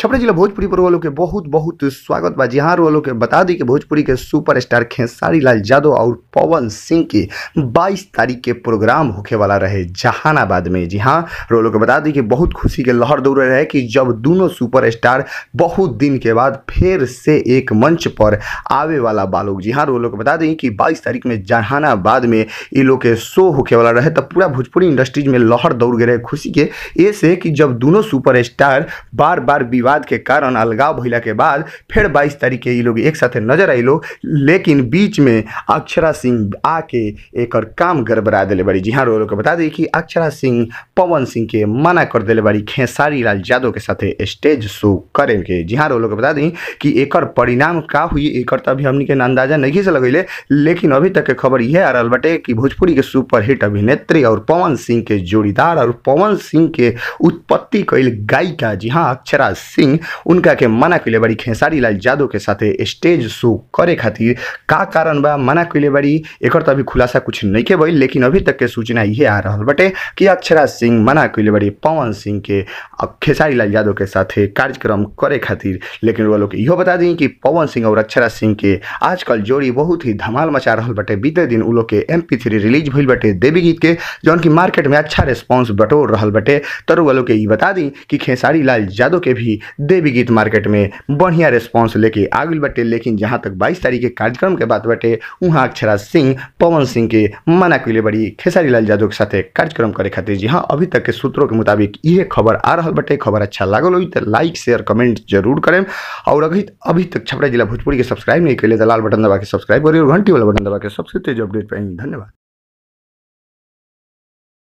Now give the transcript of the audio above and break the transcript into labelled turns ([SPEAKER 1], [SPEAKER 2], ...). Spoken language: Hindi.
[SPEAKER 1] छपरा जिला भोजपुरी पर वालों के बहुत बहुत
[SPEAKER 2] स्वागत बा जिहार वालों के बता दी कि भोजपुरी के सुपर स्टार खेसारी लाल यादव और पवन सिंह के 22 तारीख के प्रोग्राम होखे वाला रहे जहानाबाद में जी हाँ रोलों के बता दी कि बहुत खुशी के लहर दौड़ रहे कि जब दोनों सुपर स्टार बहुत दिन के बाद फिर से एक मंच पर आवे वाला बालोक जी हाँ रोलों को बता दें कि बाईस तारीख में जहानाबाद में ये लोग के शो होके वाला रहे तब पूरा भोजपुरी इंडस्ट्रीज में लहर दौड़ गए खुशी के ऐसे कि जब दोनों सुपर स्टार बार बार विवाद के कारण अलगाव भैया के बाद फिर बाईस तारीख के ये लोग एक साथ नजर आई लोग लेकिन बीच में अक्षरा सिंह आके एक और काम गड़बड़ा दिले बड़ी जी हाँ लोग बता दी कि अक्षरा सिंह पवन सिंह के मना कर दिले बड़ी खेसारी लाल यादव के साथ स्टेज शो करे के जी हाँ रो लोग बता दी कि एक परिणाम का हुई एक अभी हमने के अंदाजा नहीं से लगे लेकिन अभी तक के खबर यह आ रहा बटे कि भोजपुरी के सुपरहिट अभिनेत्री और पवन सिंह के जोड़ीदार और पवन सिंह के उत्पत्ति कैल गायिका जी हाँ अक्षरा सिंह सिंह मना कैले बड़ी खेसारी लाल খেসারিলাল के साथ स्टेज शो करे खातिर का कारण बा मना कैले बड़ी एक तो अभी खुलासा कुछ नहीं के भइल लेकिन अभी तक के सूचना ये आ रहा बटे कि अक्षरा सिंह मना कैले बड़ी पवन सिंह के खेसारी लाल यादव के साथ कार्यक्रम करे खातिर लेकिन वो लोग इहो बता दी कि पवन सिंह और अक्षरा सिंह के आजकल जोड़ी बहुत ही धमाल मचा रहा बटे बीते दिन उ लोग के एम पी थ्री रिलीज भइल बटे देवी गीत के जौन की मार्केट में अच्छा रिस्पॉन्स बटोर रहा बटे तर वो लोग के ये बता दी कि खेसारी लाल यादव के भी देवी गीत मार्केट में बढ़िया रिस्पॉन्स लेके गई बटे लेकिन जहाँ तक बाईस तारीख के कार्यक्रम के बात बटे वहाँ अक्षरा सिंह पवन सिंह के मना के बड़ी खेसारी लाल यादव के साथ कार्यक्रम करे खातिर जी हाँ अभी तक के सूत्रों के मुताबिक ये खबर आ रहा बटे खबर अच्छा लागल हुई तो लाइक शेयर कमेंट जरूर करें और अभी अभी तक छपरा जिला भोजपुरी के सब्सक्राइब नहीं कर तो लाल बटन दबा के सब्सक्राइब करिए और घंटी वाला बटन दबा के सबसे तेज अपडेट पाएंगे धन्यवाद